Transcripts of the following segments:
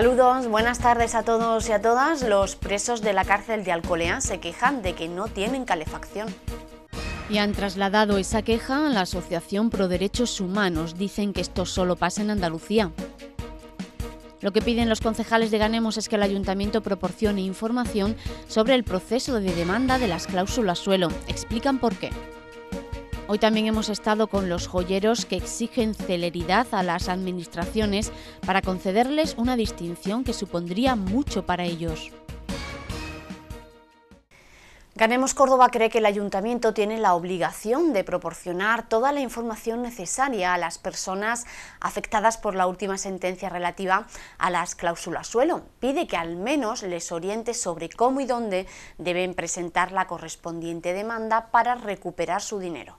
Saludos, buenas tardes a todos y a todas. Los presos de la cárcel de Alcolea se quejan de que no tienen calefacción. Y han trasladado esa queja a la Asociación Pro Derechos Humanos. Dicen que esto solo pasa en Andalucía. Lo que piden los concejales de Ganemos es que el ayuntamiento proporcione información sobre el proceso de demanda de las cláusulas suelo. Explican por qué. Hoy también hemos estado con los joyeros que exigen celeridad a las administraciones para concederles una distinción que supondría mucho para ellos. Ganemos Córdoba cree que el Ayuntamiento tiene la obligación de proporcionar toda la información necesaria a las personas afectadas por la última sentencia relativa a las cláusulas suelo. Pide que al menos les oriente sobre cómo y dónde deben presentar la correspondiente demanda para recuperar su dinero.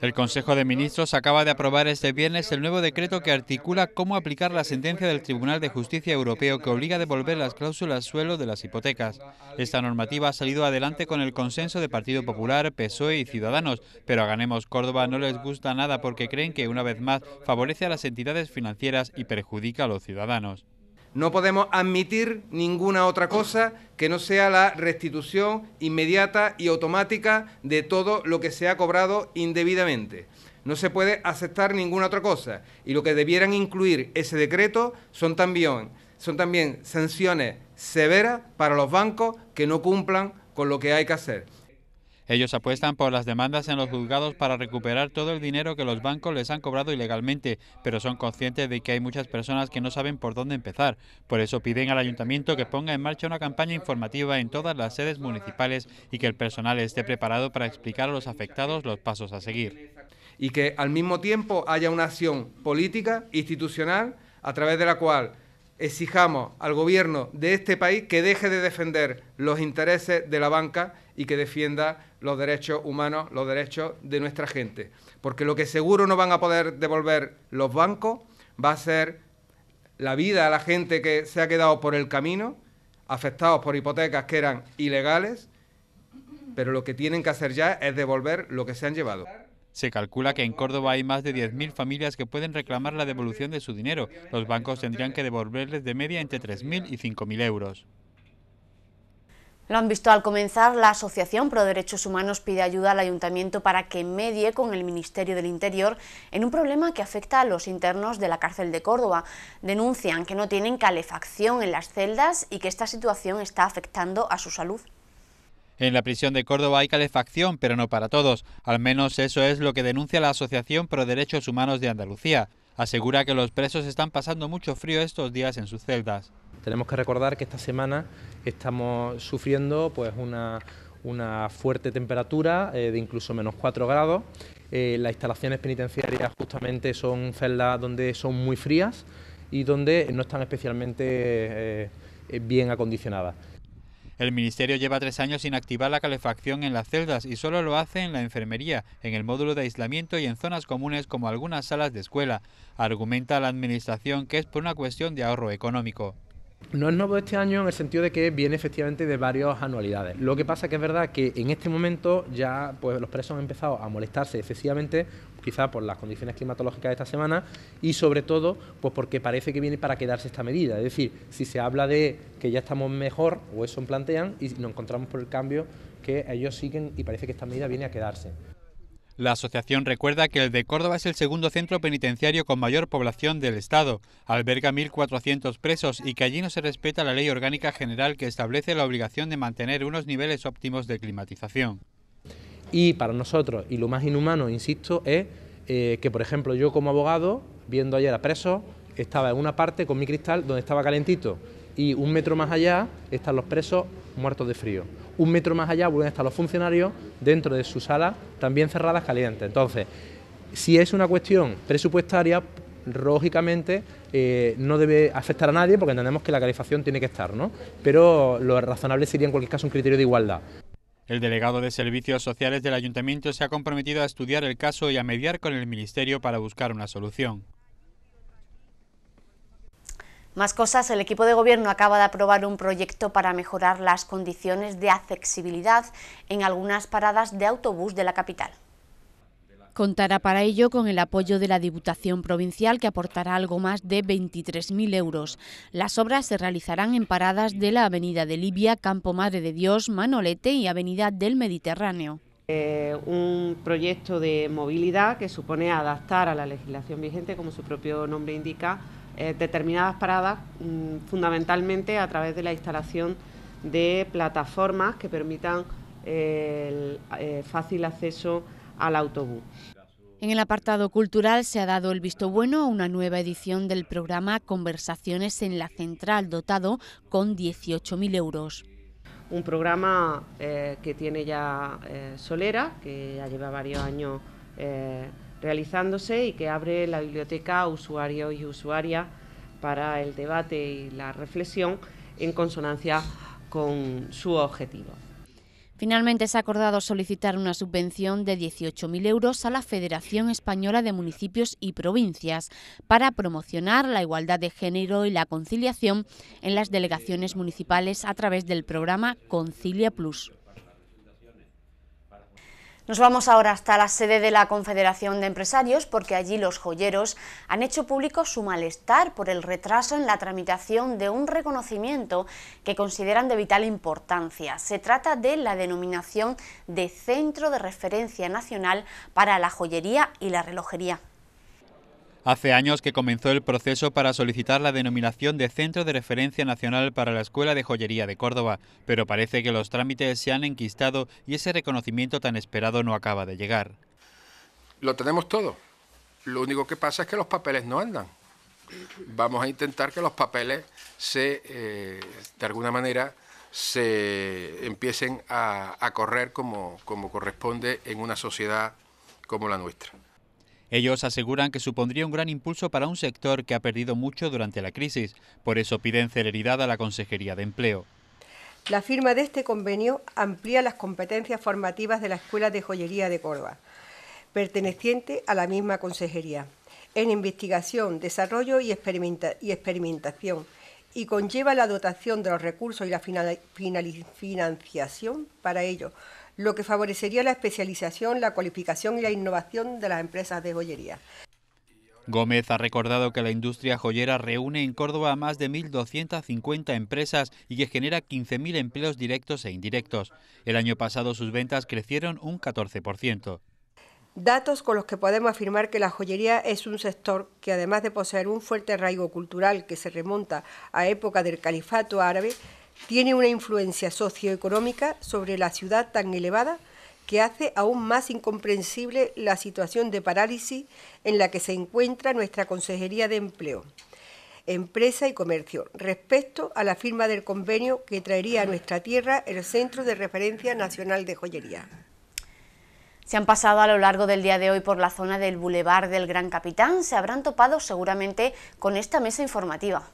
El Consejo de Ministros acaba de aprobar este viernes el nuevo decreto que articula cómo aplicar la sentencia del Tribunal de Justicia Europeo que obliga a devolver las cláusulas suelo de las hipotecas. Esta normativa ha salido adelante con el consenso de Partido Popular, PSOE y Ciudadanos, pero a Ganemos Córdoba no les gusta nada porque creen que, una vez más, favorece a las entidades financieras y perjudica a los ciudadanos. No podemos admitir ninguna otra cosa que no sea la restitución inmediata y automática de todo lo que se ha cobrado indebidamente. No se puede aceptar ninguna otra cosa. Y lo que debieran incluir ese decreto son también, son también sanciones severas para los bancos que no cumplan con lo que hay que hacer. Ellos apuestan por las demandas en los juzgados para recuperar todo el dinero que los bancos les han cobrado ilegalmente, pero son conscientes de que hay muchas personas que no saben por dónde empezar. Por eso piden al ayuntamiento que ponga en marcha una campaña informativa en todas las sedes municipales y que el personal esté preparado para explicar a los afectados los pasos a seguir. Y que al mismo tiempo haya una acción política, institucional, a través de la cual exijamos al gobierno de este país que deje de defender los intereses de la banca y que defienda los derechos humanos, los derechos de nuestra gente. Porque lo que seguro no van a poder devolver los bancos va a ser la vida a la gente que se ha quedado por el camino, afectados por hipotecas que eran ilegales, pero lo que tienen que hacer ya es devolver lo que se han llevado. Se calcula que en Córdoba hay más de 10.000 familias que pueden reclamar la devolución de su dinero. Los bancos tendrían que devolverles de media entre 3.000 y 5.000 euros. Lo han visto al comenzar, la Asociación Pro Derechos Humanos pide ayuda al Ayuntamiento para que medie con el Ministerio del Interior en un problema que afecta a los internos de la cárcel de Córdoba. Denuncian que no tienen calefacción en las celdas y que esta situación está afectando a su salud. En la prisión de Córdoba hay calefacción, pero no para todos. Al menos eso es lo que denuncia la Asociación Pro Derechos Humanos de Andalucía. Asegura que los presos están pasando mucho frío estos días en sus celdas. Tenemos que recordar que esta semana estamos sufriendo pues una, fuerte temperatura eh, de incluso menos 4 grados. Eh, las instalaciones penitenciarias justamente son celdas donde son muy frías y donde no están especialmente eh, bien acondicionadas. El Ministerio lleva tres años sin activar la calefacción en las celdas y solo lo hace en la enfermería, en el módulo de aislamiento y en zonas comunes como algunas salas de escuela. Argumenta la Administración que es por una cuestión de ahorro económico. No es nuevo este año en el sentido de que viene efectivamente de varias anualidades. Lo que pasa que es verdad que en este momento ya pues, los presos han empezado a molestarse excesivamente, quizá por las condiciones climatológicas de esta semana y sobre todo pues porque parece que viene para quedarse esta medida. Es decir, si se habla de que ya estamos mejor o eso plantean y nos encontramos por el cambio que ellos siguen y parece que esta medida viene a quedarse. La asociación recuerda que el de Córdoba es el segundo centro penitenciario con mayor población del Estado, alberga 1.400 presos y que allí no se respeta la ley orgánica general que establece la obligación de mantener unos niveles óptimos de climatización. Y para nosotros, y lo más inhumano, insisto, es eh, que, por ejemplo, yo como abogado, viendo ayer a presos, estaba en una parte con mi cristal donde estaba calentito y un metro más allá están los presos muertos de frío un metro más allá vuelven a estar los funcionarios dentro de su sala, también cerradas calientes. Entonces, si es una cuestión presupuestaria, lógicamente eh, no debe afectar a nadie porque entendemos que la calefacción tiene que estar, ¿no? Pero lo razonable sería en cualquier caso un criterio de igualdad. El delegado de Servicios Sociales del Ayuntamiento se ha comprometido a estudiar el caso y a mediar con el Ministerio para buscar una solución. Más cosas, el equipo de gobierno acaba de aprobar un proyecto para mejorar las condiciones de accesibilidad en algunas paradas de autobús de la capital. Contará para ello con el apoyo de la Diputación Provincial, que aportará algo más de 23.000 euros. Las obras se realizarán en paradas de la Avenida de Libia, Campo Madre de Dios, Manolete y Avenida del Mediterráneo. Eh, un proyecto de movilidad que supone adaptar a la legislación vigente, como su propio nombre indica, eh, determinadas paradas mm, fundamentalmente a través de la instalación de plataformas que permitan eh, el eh, fácil acceso al autobús. En el apartado cultural se ha dado el visto bueno a una nueva edición del programa Conversaciones en la Central, dotado con 18.000 euros. Un programa que tiene ya Solera, que ya lleva varios años realizándose y que abre la biblioteca a y usuaria para el debate y la reflexión en consonancia con su objetivo. Finalmente se ha acordado solicitar una subvención de 18.000 euros a la Federación Española de Municipios y Provincias para promocionar la igualdad de género y la conciliación en las delegaciones municipales a través del programa Concilia Plus. Nos vamos ahora hasta la sede de la Confederación de Empresarios porque allí los joyeros han hecho público su malestar por el retraso en la tramitación de un reconocimiento que consideran de vital importancia. Se trata de la denominación de Centro de Referencia Nacional para la Joyería y la Relojería. Hace años que comenzó el proceso para solicitar la denominación de Centro de Referencia Nacional para la Escuela de Joyería de Córdoba, pero parece que los trámites se han enquistado y ese reconocimiento tan esperado no acaba de llegar. Lo tenemos todo. Lo único que pasa es que los papeles no andan. Vamos a intentar que los papeles se, eh, de alguna manera, se empiecen a, correr como corresponde en una sociedad como la nuestra. Ellos aseguran que supondría un gran impulso para un sector que ha perdido mucho durante la crisis. Por eso piden celeridad a la Consejería de Empleo. La firma de este convenio amplía las competencias formativas de la Escuela de Joyería de Córdoba, perteneciente a la misma Consejería, en investigación, desarrollo y, experimentación, y conlleva la dotación de los recursos y la financiación para ello, lo que favorecería la especialización, la cualificación y la innovación de las empresas de joyería. Gómez ha recordado que la industria joyera reúne en Córdoba más de 1.250 empresas y que genera 15.000 empleos directos e indirectos. El año pasado sus ventas crecieron un 14%. Datos con los que podemos afirmar que la joyería es un sector que, además de poseer un fuerte arraigo cultural que se remonta a época del califato árabe, tiene una influencia socioeconómica sobre la ciudad tan elevada que hace aún más incomprensible la situación de parálisis en la que se encuentra nuestra Consejería de Empleo, Empresa y Comercio respecto a la firma del convenio que traería a nuestra tierra el Centro de Referencia Nacional de Joyería. Se han pasado a lo largo del día de hoy por la zona del Boulevard del Gran Capitán, se habrán topado seguramente con esta mesa informativa.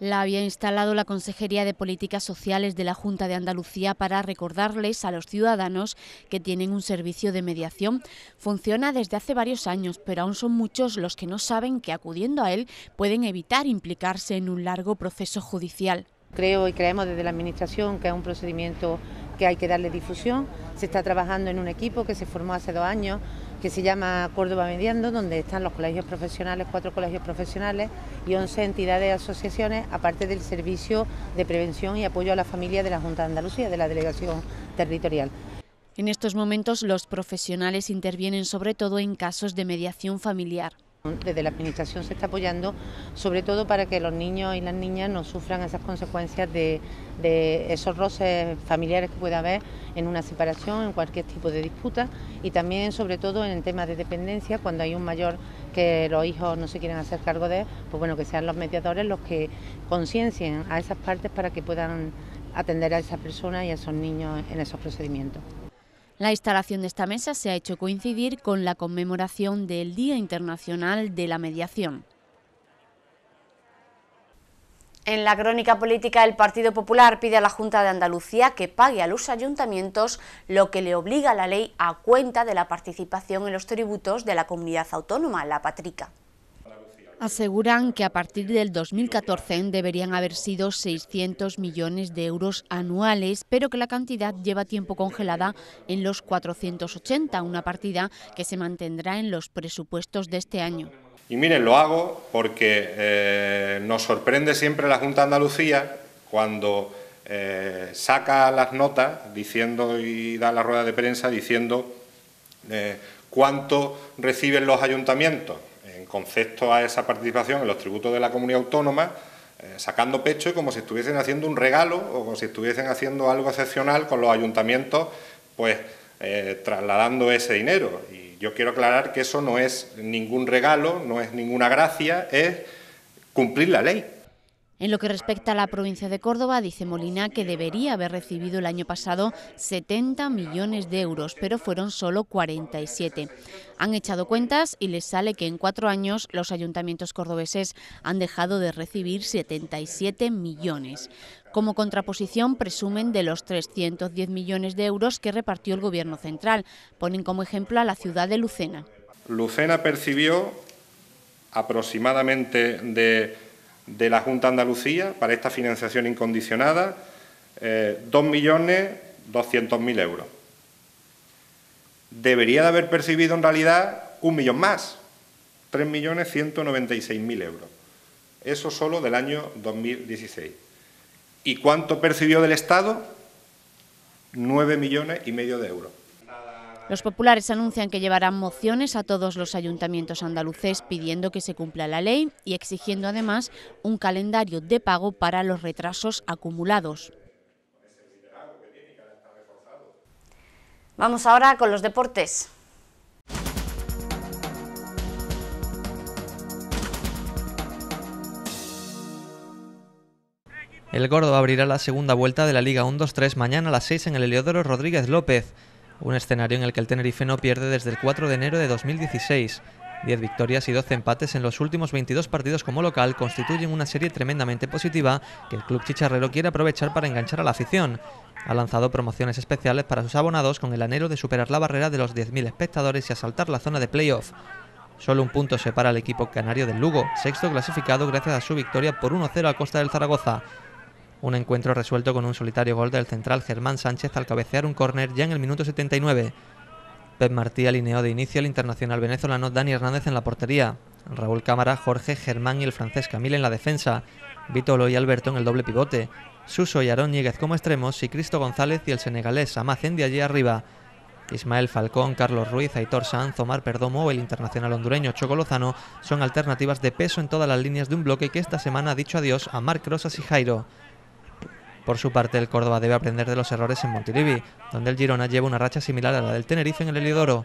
La había instalado la Consejería de Políticas Sociales de la Junta de Andalucía para recordarles a los ciudadanos que tienen un servicio de mediación. Funciona desde hace varios años, pero aún son muchos los que no saben que acudiendo a él pueden evitar implicarse en un largo proceso judicial. Creo y creemos desde la Administración que es un procedimiento que hay que darle difusión. Se está trabajando en un equipo que se formó hace dos años que se llama Córdoba Mediando, donde están los colegios profesionales, cuatro colegios profesionales y 11 entidades y asociaciones, aparte del servicio de prevención y apoyo a la familia de la Junta de Andalucía, de la delegación territorial. En estos momentos los profesionales intervienen sobre todo en casos de mediación familiar. Desde la Administración se está apoyando, sobre todo para que los niños y las niñas no sufran esas consecuencias de, esos roces familiares que pueda haber en una separación, en cualquier tipo de disputa y también, sobre todo, en el tema de dependencia, cuando hay un mayor que los hijos no se quieren hacer cargo de, pues bueno, que sean los mediadores los que conciencien a esas partes para que puedan atender a esa persona y a esos niños en esos procedimientos. La instalación de esta mesa se ha hecho coincidir con la conmemoración del Día Internacional de la Mediación. En la crónica política, el Partido Popular pide a la Junta de Andalucía que pague a los ayuntamientos lo que le obliga la ley a cuenta de la participación en los tributos de la comunidad autónoma, la Patrica aseguran que a partir del 2014 deberían haber sido 600 millones de euros anuales, pero que la cantidad lleva tiempo congelada en los 480, una partida que se mantendrá en los presupuestos de este año. Y miren, lo hago porque eh, nos sorprende siempre la Junta de Andalucía cuando eh, saca las notas diciendo y da la rueda de prensa diciendo eh, cuánto reciben los ayuntamientos. Concepto a esa participación en los tributos de la comunidad autónoma, eh, sacando pecho y como si estuviesen haciendo un regalo o como si estuviesen haciendo algo excepcional con los ayuntamientos, pues eh, trasladando ese dinero. Y yo quiero aclarar que eso no es ningún regalo, no es ninguna gracia, es cumplir la ley. En lo que respecta a la provincia de Córdoba, dice Molina que debería haber recibido el año pasado 70 millones de euros, pero fueron solo 47. Han echado cuentas y les sale que en cuatro años los ayuntamientos cordobeses han dejado de recibir 77 millones. Como contraposición, presumen de los 310 millones de euros que repartió el Gobierno central. Ponen como ejemplo a la ciudad de Lucena. Lucena percibió aproximadamente de de la Junta Andalucía para esta financiación incondicionada, eh, 2.200.000 euros. Debería de haber percibido en realidad un millón más, 3.196.000 euros. Eso solo del año 2016. ¿Y cuánto percibió del Estado? 9 millones y medio de euros. Los populares anuncian que llevarán mociones a todos los ayuntamientos andaluces pidiendo que se cumpla la ley y exigiendo además un calendario de pago para los retrasos acumulados. Vamos ahora con los deportes. El Gordo abrirá la segunda vuelta de la Liga 1-2-3 mañana a las 6 en el Heliodoro Rodríguez López. Un escenario en el que el Tenerife no pierde desde el 4 de enero de 2016. 10 victorias y 12 empates en los últimos 22 partidos como local constituyen una serie tremendamente positiva que el club chicharrero quiere aprovechar para enganchar a la afición. Ha lanzado promociones especiales para sus abonados con el anhelo de superar la barrera de los 10.000 espectadores y asaltar la zona de playoff. Solo un punto separa al equipo canario del Lugo, sexto clasificado gracias a su victoria por 1-0 a costa del Zaragoza. Un encuentro resuelto con un solitario gol del central Germán Sánchez al cabecear un córner ya en el minuto 79. Pep Martí alineó de inicio al internacional venezolano Dani Hernández en la portería, Raúl Cámara, Jorge, Germán y el francés Camille en la defensa, Vítolo y Alberto en el doble pivote, Suso y Aarón Níguez como extremos y Cristo González y el senegalés Amacen de allí arriba. Ismael Falcón, Carlos Ruiz, Aitor Sanz, Omar Perdomo o el internacional hondureño Choco Lozano son alternativas de peso en todas las líneas de un bloque que esta semana ha dicho adiós a Marc Rosas y Jairo. Por su parte, el Córdoba debe aprender de los errores en Montilivi, donde el Girona lleva una racha similar a la del Tenerife en el Elidoro.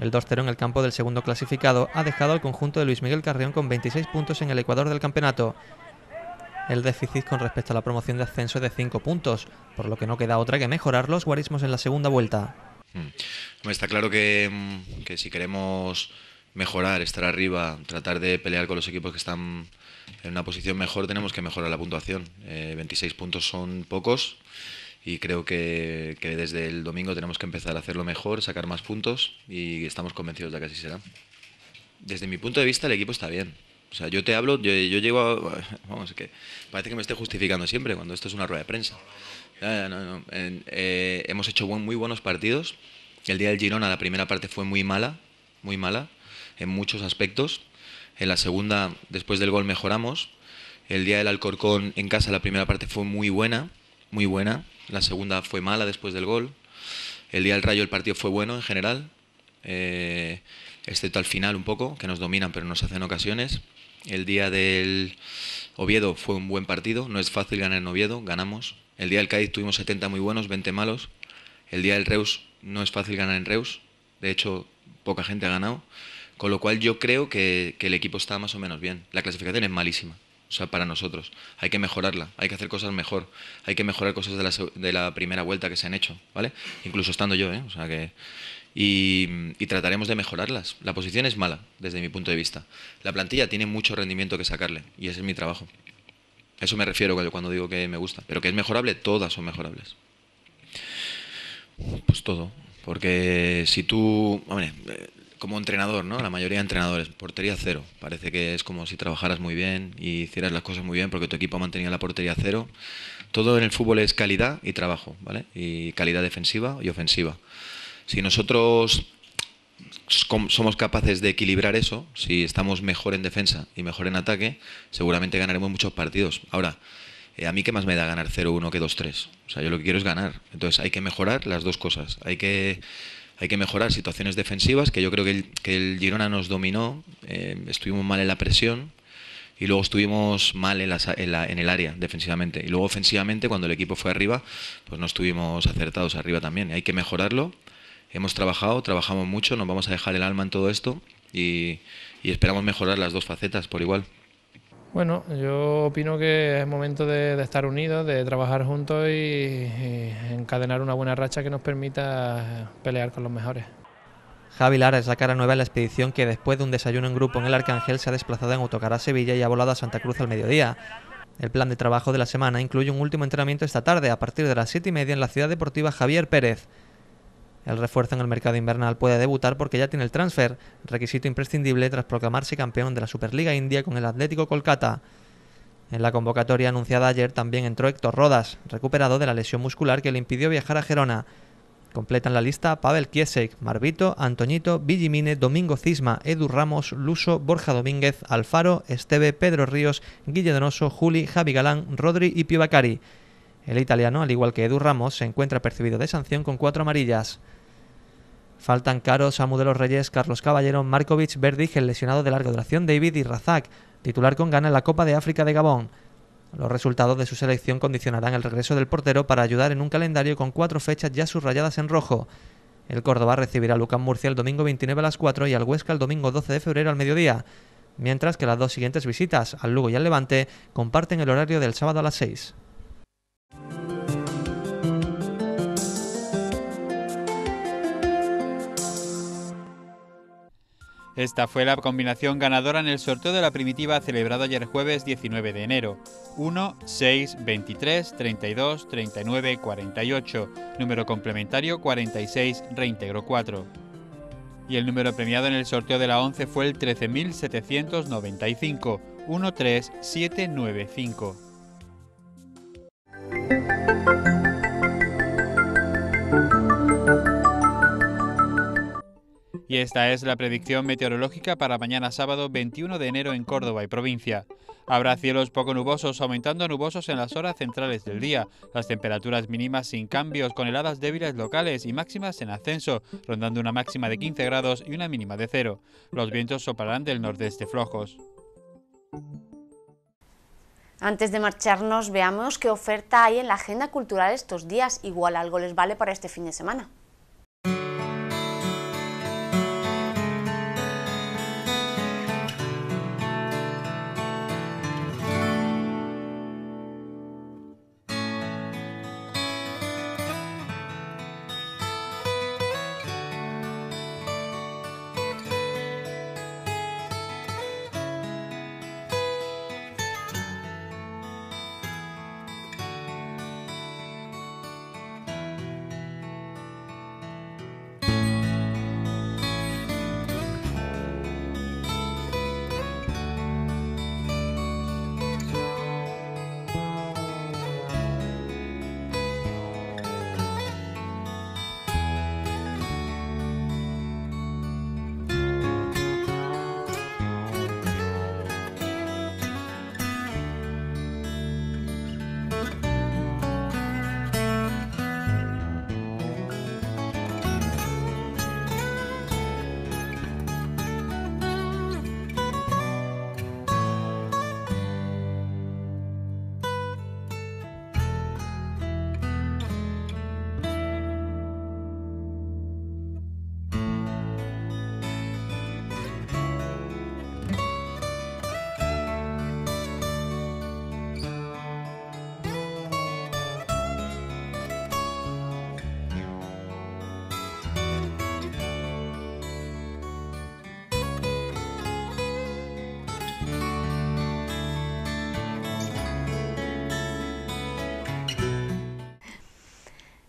El 2-0 en el campo del segundo clasificado ha dejado al conjunto de Luis Miguel Carrión con 26 puntos en el Ecuador del campeonato. El déficit con respecto a la promoción de ascenso es de 5 puntos, por lo que no queda otra que mejorar los guarismos en la segunda vuelta. Hmm. Está claro que, mm, que si queremos mejorar, estar arriba, tratar de pelear con los equipos que están en una posición mejor, tenemos que mejorar la puntuación. 26 eh, puntos son pocos y creo que, desde el domingo tenemos que empezar a hacerlo mejor, sacar más puntos y estamos convencidos de que así será. Desde mi punto de vista el equipo está bien. O sea, yo te hablo, yo, yo llego a, Vamos, que parece que me esté justificando siempre cuando esto es una rueda de prensa. Eh, hemos hecho muy buenos partidos. El día del Girona la primera parte fue muy mala, muy mala en muchos aspectos. En la segunda, después del gol, mejoramos. El día del Alcorcón en casa, la primera parte fue muy buena, muy buena. La segunda fue mala después del gol. El día del Rayo, el partido fue bueno en general, eh, excepto al final un poco, que nos dominan pero nos hacen ocasiones. El día del Oviedo fue un buen partido, no es fácil ganar en Oviedo, ganamos. El día del Cádiz tuvimos 70 muy buenos, 20 malos. El día del Reus no es fácil ganar en Reus, de hecho poca gente ha ganado. Con lo cual yo creo que, el equipo está más o menos bien. La clasificación es malísima. O sea, para nosotros. Hay que mejorarla, hay que hacer cosas mejor, hay que mejorar cosas de la, primera vuelta que se han hecho, ¿vale? Incluso estando yo, ¿eh? O sea que... Y, y, trataremos de mejorarlas. La posición es mala, desde mi punto de vista. La plantilla tiene mucho rendimiento que sacarle, y ese es mi trabajo. eso me refiero cuando digo que me gusta. Pero que es mejorable, todas son mejorables. Pues todo. Porque si tú... Hombre, como entrenador, ¿no? La mayoría de entrenadores, portería cero. Parece que es como si trabajaras muy bien y hicieras las cosas muy bien porque tu equipo mantenía la portería cero. Todo en el fútbol es calidad y trabajo, ¿vale? Y calidad defensiva y ofensiva. Si nosotros somos capaces de equilibrar eso, si estamos mejor en defensa y mejor en ataque, seguramente ganaremos muchos partidos. Ahora, eh, a mí qué más me da ganar 0-1 que 2-3. O sea, yo lo que quiero es ganar. Entonces hay que mejorar las dos cosas. Hay que hay que mejorar situaciones defensivas, que yo creo que el, Girona nos dominó, eh, estuvimos mal en la presión y luego estuvimos mal en, en, el área defensivamente. Y luego ofensivamente, cuando el equipo fue arriba, pues no estuvimos acertados arriba también. Hay que mejorarlo. Hemos trabajado, trabajamos mucho, nos vamos a dejar el alma en todo esto y esperamos mejorar las dos facetas por igual. Bueno, yo opino que es momento de, estar unidos, de trabajar juntos y, encadenar una buena racha que nos permita pelear con los mejores. Javi Lara es la cara nueva en la expedición que después de un desayuno en grupo en el Arcángel se ha desplazado en autocar a Sevilla y ha volado a Santa Cruz al mediodía. El plan de trabajo de la semana incluye un último entrenamiento esta tarde a partir de las 7 y media en la ciudad deportiva Javier Pérez. El refuerzo en el mercado invernal puede debutar porque ya tiene el transfer, requisito imprescindible tras proclamarse campeón de la Superliga India con el Atlético Kolkata. En la convocatoria anunciada ayer también entró Héctor Rodas, recuperado de la lesión muscular que le impidió viajar a Gerona. Completan la lista Pavel Kiesek, Marbito, Antoñito, Villimine, Domingo Cisma, Edu Ramos, Luso, Borja Domínguez, Alfaro, Esteve, Pedro Ríos, Guille Donoso, Juli, Javi Galán, Rodri y Pivacari. El italiano, al igual que Edu Ramos, se encuentra percibido de sanción con cuatro amarillas. Faltan Caros, Samu de los Reyes, Carlos Caballero, Markovic, Verdig, el lesionado de larga duración David y Razak, titular con gana en la Copa de África de Gabón. Los resultados de su selección condicionarán el regreso del portero para ayudar en un calendario con cuatro fechas ya subrayadas en rojo. El Córdoba recibirá a Lucas Murcia el domingo 29 a las 4 y al Huesca el domingo 12 de febrero al mediodía, mientras que las dos siguientes visitas, al Lugo y al Levante, comparten el horario del sábado a las 6. Esta fue la combinación ganadora en el sorteo de la primitiva celebrado ayer jueves 19 de enero. 1, 6, 23, 32, 39, 48. Número complementario 46, reintegro 4. Y el número premiado en el sorteo de la 11 fue el 13.795, 13795. Y esta es la predicción meteorológica para mañana sábado 21 de enero en Córdoba y provincia. Habrá cielos poco nubosos, aumentando nubosos en las horas centrales del día. Las temperaturas mínimas sin cambios, con heladas débiles locales y máximas en ascenso, rondando una máxima de 15 grados y una mínima de cero. Los vientos soplarán del nordeste flojos. Antes de marcharnos, veamos qué oferta hay en la agenda cultural estos días. Igual algo les vale para este fin de semana.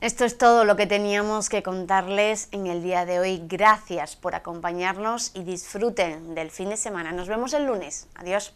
Esto es todo lo que teníamos que contarles en el día de hoy. Gracias por acompañarnos y disfruten del fin de semana. Nos vemos el lunes. Adiós.